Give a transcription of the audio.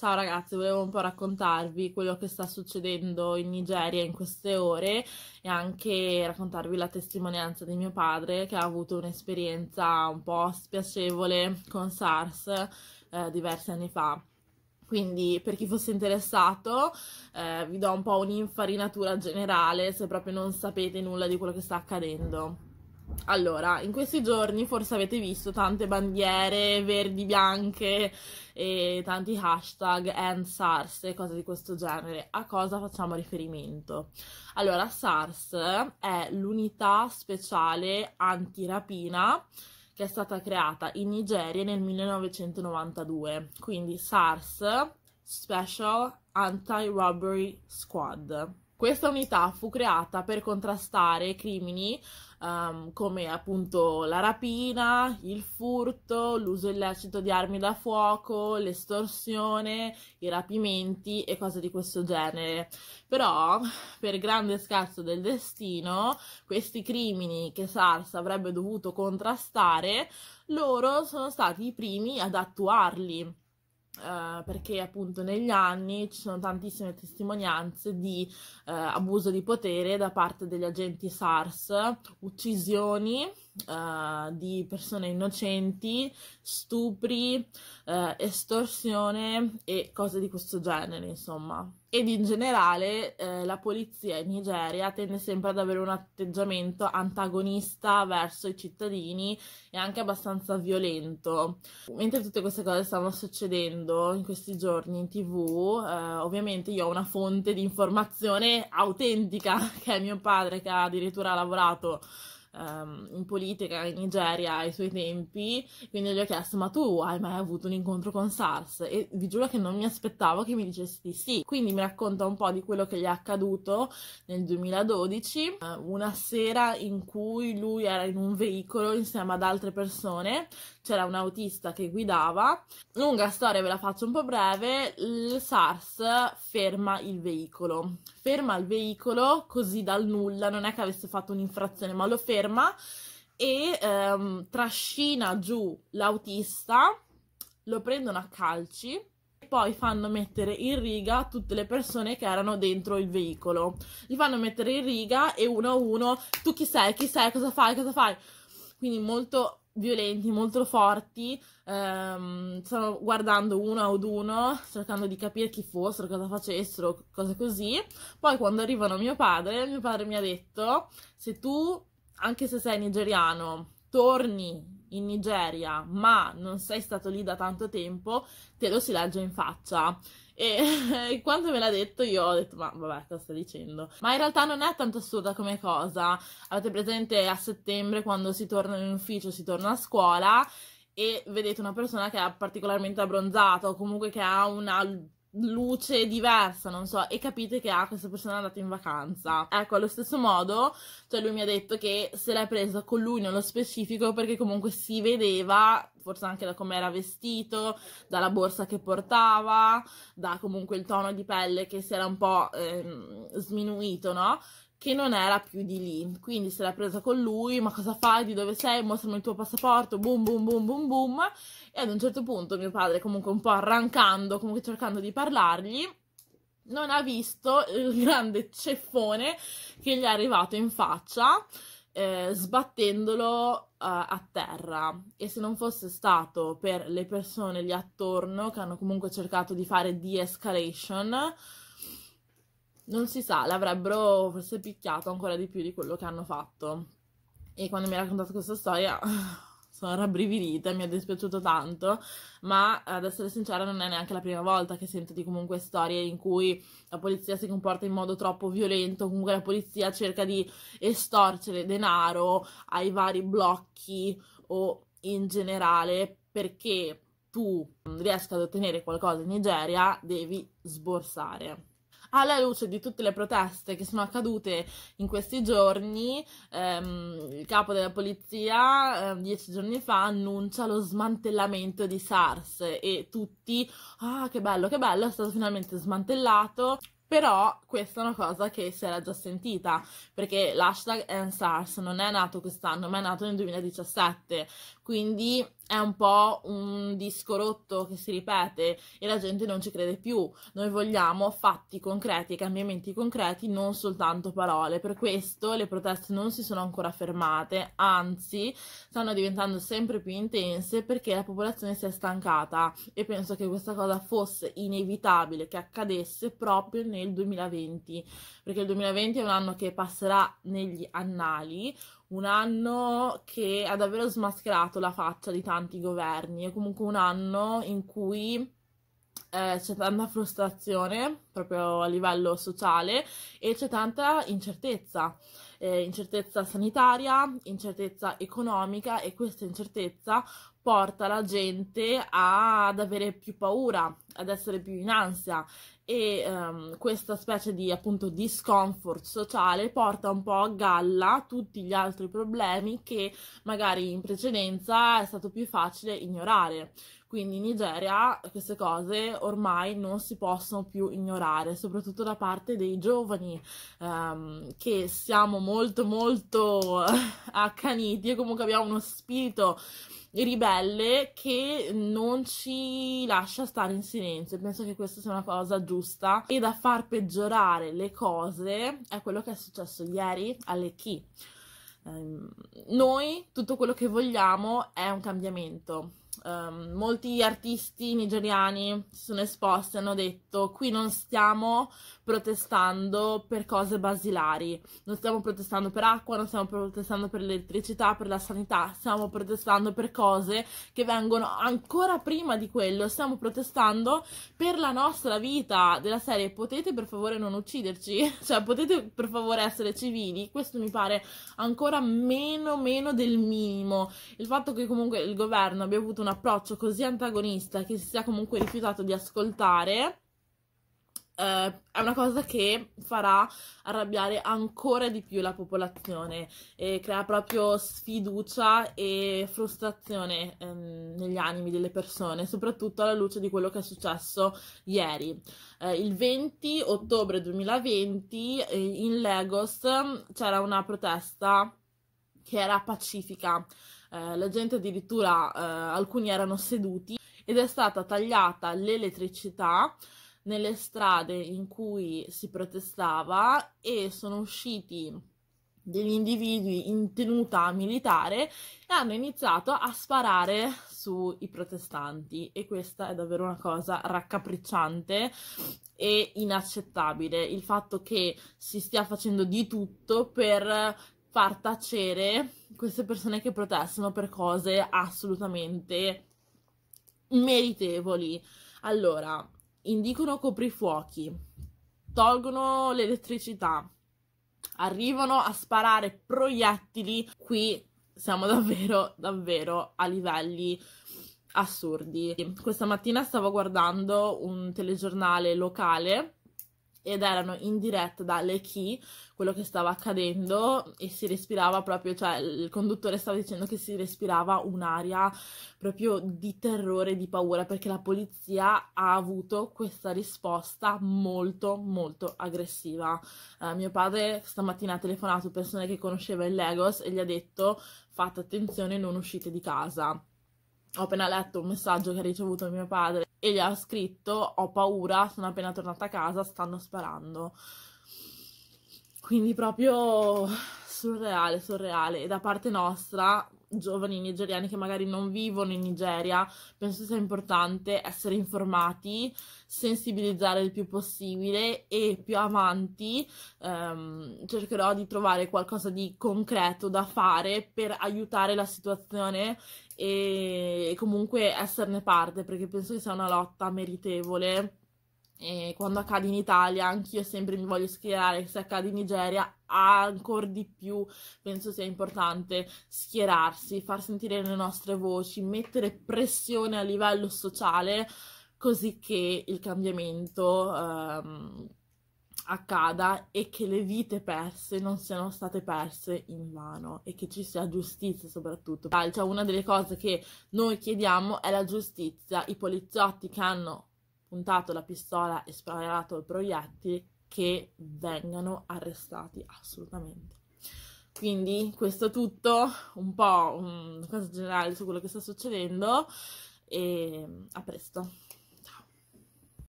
Ciao ragazzi, volevo un po' raccontarvi quello che sta succedendo in Nigeria in queste ore e anche raccontarvi la testimonianza di mio padre che ha avuto un'esperienza un po' spiacevole con SARS eh, diversi anni fa. Quindi per chi fosse interessato eh, vi do un po' un'infarinatura generale se proprio non sapete nulla di quello che sta accadendo. Allora, in questi giorni forse avete visto tante bandiere verdi, bianche e tanti hashtag and SARS e cose di questo genere. A cosa facciamo riferimento? Allora, SARS è l'unità speciale antirapina che è stata creata in Nigeria nel 1992. Quindi SARS, Special Anti-Robbery Squad. Questa unità fu creata per contrastare crimini um, come appunto la rapina, il furto, l'uso illecito di armi da fuoco, l'estorsione, i rapimenti e cose di questo genere. Però, per grande scherzo del destino, questi crimini che SARS avrebbe dovuto contrastare, loro sono stati i primi ad attuarli Uh, perché appunto negli anni ci sono tantissime testimonianze di uh, abuso di potere da parte degli agenti SARS, uccisioni uh, di persone innocenti, stupri, uh, estorsione e cose di questo genere, insomma. Ed in generale uh, la polizia in Nigeria tende sempre ad avere un atteggiamento antagonista verso i cittadini e anche abbastanza violento. Mentre tutte queste cose stanno succedendo in questi giorni in tv, ovviamente io ho una fonte di informazione autentica che è mio padre che ha addirittura lavorato um, in politica in Nigeria ai suoi tempi, quindi gli ho chiesto ma tu hai mai avuto un incontro con SARS? E vi giuro che non mi aspettavo che mi dicessi di sì. Quindi mi racconta un po' di quello che gli è accaduto nel 2012, eh, una sera in cui lui era in un veicolo insieme ad altre persone, c'era un autista che guidava. Lunga storia, ve la faccio un po' breve. Il SARS ferma il veicolo. Ferma il veicolo così dal nulla, non è che avesse fatto un'infrazione, ma lo ferma e ehm, trascina giù l'autista, lo prendono a calci e poi fanno mettere in riga tutte le persone che erano dentro il veicolo. Li fanno mettere in riga e uno a uno, tu chi sei, chi sei, cosa fai, cosa fai. Quindi molto violenti, molto forti. Ehm, stavo guardando uno ad uno, cercando di capire chi fossero, cosa facessero, cose così. Poi quando arrivano mio padre, mio padre mi ha detto: se tu, anche se sei nigeriano, torni in Nigeria, ma non sei stato lì da tanto tempo, te lo si legge in faccia. E, quando me l'ha detto io ho detto ma vabbè cosa sta dicendo ma in realtà non è tanto assurda come cosa avete presente a settembre quando si torna in ufficio si torna a scuola e vedete una persona che è particolarmente abbronzata o comunque che ha una luce diversa, non so, e capite che ah, questa persona è andata in vacanza. Ecco, allo stesso modo, cioè lui mi ha detto che se l'è presa con lui nello specifico perché comunque si vedeva, forse anche da come era vestito, dalla borsa che portava, da comunque il tono di pelle che si era un po' eh, sminuito, no? che non era più di lì, quindi se l'ha presa con lui, ma cosa fai, di dove sei, mostrami il tuo passaporto, boom boom boom boom boom, e ad un certo punto mio padre comunque un po' arrancando, comunque cercando di parlargli, non ha visto il grande ceffone che gli è arrivato in faccia, eh, sbattendolo eh, a terra e se non fosse stato per le persone lì attorno che hanno comunque cercato di fare de-escalation non si sa, l'avrebbero forse picchiato ancora di più di quello che hanno fatto. E quando mi ha raccontato questa storia sono rabbrividita, mi è dispiaciuto tanto, ma ad essere sincera non è neanche la prima volta che sento di comunque storie in cui la polizia si comporta in modo troppo violento, comunque la polizia cerca di estorcere denaro ai vari blocchi o in generale perché tu riesca ad ottenere qualcosa in Nigeria devi sborsare alla luce di tutte le proteste che sono accadute in questi giorni, ehm, il capo della polizia eh, dieci giorni fa annuncia lo smantellamento di SARS e tutti, ah che bello, che bello, è stato finalmente smantellato. Però questa è una cosa che si era già sentita, perché l'hashtag NSARS non è nato quest'anno, ma è nato nel 2017, quindi è un po' un disco rotto che si ripete e la gente non ci crede più. Noi vogliamo fatti concreti e cambiamenti concreti, non soltanto parole. Per questo le proteste non si sono ancora fermate, anzi stanno diventando sempre più intense perché la popolazione si è stancata e penso che questa cosa fosse inevitabile che accadesse proprio nel 2020, perché il 2020 è un anno che passerà negli annali, un anno che ha davvero smascherato la faccia di tanti governi, è comunque un anno in cui eh, c'è tanta frustrazione proprio a livello sociale e c'è tanta incertezza, eh, incertezza sanitaria, incertezza economica e questa incertezza porta la gente ad avere più paura, ad essere più in ansia e um, questa specie di appunto discomfort sociale porta un po' a galla tutti gli altri problemi che magari in precedenza è stato più facile ignorare. Quindi in Nigeria queste cose ormai non si possono più ignorare, soprattutto da parte dei giovani, ehm, che siamo molto molto accaniti e comunque abbiamo uno spirito ribelle che non ci lascia stare in silenzio. Penso che questa sia una cosa giusta e da far peggiorare le cose è quello che è successo ieri alle chi. Ehm, noi tutto quello che vogliamo è un cambiamento um, molti artisti nigeriani si sono esposti e hanno detto qui non stiamo protestando per cose basilari, non stiamo protestando per acqua, non stiamo protestando per l'elettricità, per la sanità, stiamo protestando per cose che vengono ancora prima di quello, stiamo protestando per la nostra vita della serie potete per favore non ucciderci, cioè potete per favore essere civili, questo mi pare ancora meno meno del minimo. Il fatto che comunque il governo abbia avuto una un approccio così antagonista che si sia comunque rifiutato di ascoltare, Uh, è una cosa che farà arrabbiare ancora di più la popolazione e crea proprio sfiducia e frustrazione um, negli animi delle persone, soprattutto alla luce di quello che è successo ieri. Uh, il 20 ottobre 2020 eh, in Lagos c'era una protesta che era pacifica eh, la gente addirittura eh, alcuni erano seduti ed è stata tagliata l'elettricità nelle strade in cui si protestava e sono usciti degli individui in tenuta militare e hanno iniziato a sparare sui protestanti e questa è davvero una cosa raccapricciante e inaccettabile il fatto che si stia facendo di tutto per far tacere queste persone che protestano per cose assolutamente meritevoli. Allora, indicano coprifuochi, tolgono l'elettricità, arrivano a sparare proiettili. Qui siamo davvero, davvero a livelli assurdi. Questa mattina stavo guardando un telegiornale locale ed erano in diretta da Le Key, quello che stava accadendo e si respirava proprio, cioè il conduttore stava dicendo che si respirava un'aria proprio di terrore, di paura, perché la polizia ha avuto questa risposta molto molto aggressiva. Eh, mio padre stamattina ha telefonato persone che conosceva il Lagos e gli ha detto fate attenzione non uscite di casa. Ho appena letto un messaggio che ha ricevuto mio padre e gli ha scritto ho paura, sono appena tornata a casa, stanno sparando. Quindi proprio surreale, surreale. E da parte nostra giovani nigeriani che magari non vivono in Nigeria, penso sia importante essere informati, sensibilizzare il più possibile e più avanti ehm, cercherò di trovare qualcosa di concreto da fare per aiutare la situazione e comunque esserne parte perché penso che sia una lotta meritevole e quando accade in Italia, anch'io sempre mi voglio schierare, se accade in Nigeria, ancor di più penso sia importante schierarsi, far sentire le nostre voci, mettere pressione a livello sociale così che il cambiamento ehm, accada e che le vite perse non siano state perse in vano e che ci sia giustizia soprattutto. Cioè, una delle cose che noi chiediamo è la giustizia, i poliziotti che hanno puntato la pistola e sparato il proiettile che vengano arrestati assolutamente. Quindi questo è tutto, un po' un caso generale su quello che sta succedendo e a presto.